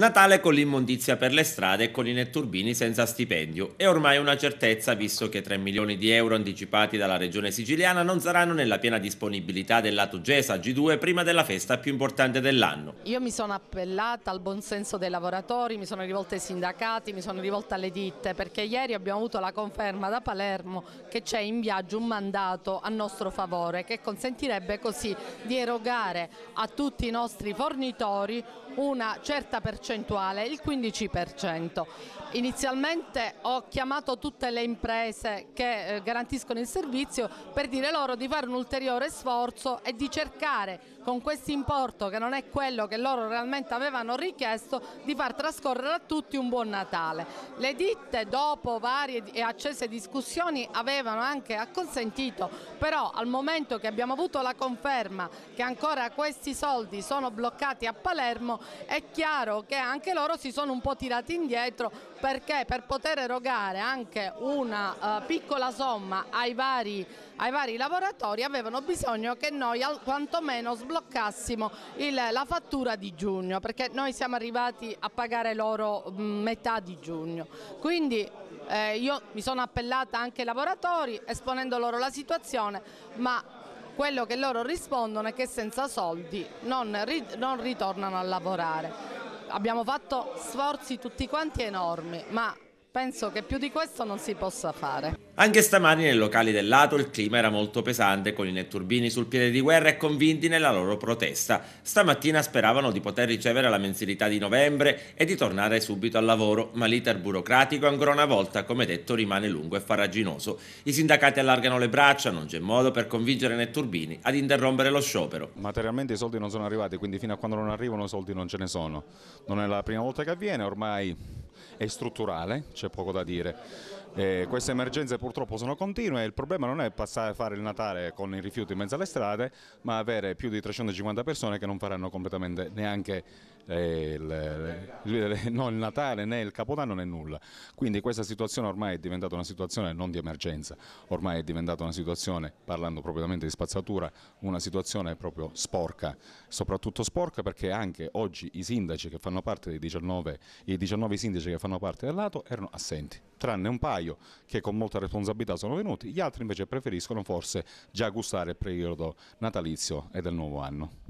Natale con l'immondizia per le strade e con i netturbini senza stipendio. È ormai una certezza visto che 3 milioni di euro anticipati dalla regione siciliana non saranno nella piena disponibilità del lato GESA G2 prima della festa più importante dell'anno. Io mi sono appellata al buonsenso dei lavoratori, mi sono rivolta ai sindacati, mi sono rivolta alle ditte perché ieri abbiamo avuto la conferma da Palermo che c'è in viaggio un mandato a nostro favore che consentirebbe così di erogare a tutti i nostri fornitori una certa percentuale, il 15%. Inizialmente ho chiamato tutte le imprese che eh, garantiscono il servizio per dire loro di fare un ulteriore sforzo e di cercare con questo importo che non è quello che loro realmente avevano richiesto di far trascorrere a tutti un buon Natale. Le ditte dopo varie e accese discussioni avevano anche acconsentito, però al momento che abbiamo avuto la conferma che ancora questi soldi sono bloccati a Palermo è chiaro che anche loro si sono un po' tirati indietro perché per poter erogare anche una uh, piccola somma ai vari, ai vari, lavoratori avevano bisogno che noi quantomeno sbloccassimo il, la fattura di giugno perché noi siamo arrivati a pagare loro mm, metà di giugno. Quindi eh, io mi sono appellata anche ai lavoratori esponendo loro la situazione ma quello che loro rispondono è che senza soldi non, ri non ritornano a lavorare. Abbiamo fatto sforzi tutti quanti enormi, ma Penso che più di questo non si possa fare. Anche stamani nei locali del lato il clima era molto pesante, con i netturbini sul piede di guerra e convinti nella loro protesta. Stamattina speravano di poter ricevere la mensilità di novembre e di tornare subito al lavoro, ma l'iter burocratico ancora una volta, come detto, rimane lungo e farraginoso. I sindacati allargano le braccia, non c'è modo per convincere i netturbini ad interrompere lo sciopero. Materialmente i soldi non sono arrivati, quindi fino a quando non arrivano i soldi non ce ne sono. Non è la prima volta che avviene, ormai è strutturale, c'è poco da dire. Eh, queste emergenze purtroppo sono continue il problema non è passare a fare il Natale con i rifiuti in mezzo alle strade, ma avere più di 350 persone che non faranno completamente neanche eh, il, il, no, il, Natale né il Capodanno né nulla. Quindi questa situazione ormai è diventata una situazione non di emergenza, ormai è diventata una situazione, parlando propriamente di spazzatura, una situazione proprio sporca, soprattutto sporca perché anche oggi i sindaci che fanno parte dei 19, i 19 sindaci giudici che fanno parte del lato erano assenti tranne un paio che con molta responsabilità sono venuti, gli altri invece preferiscono forse già gustare il periodo natalizio e del nuovo anno.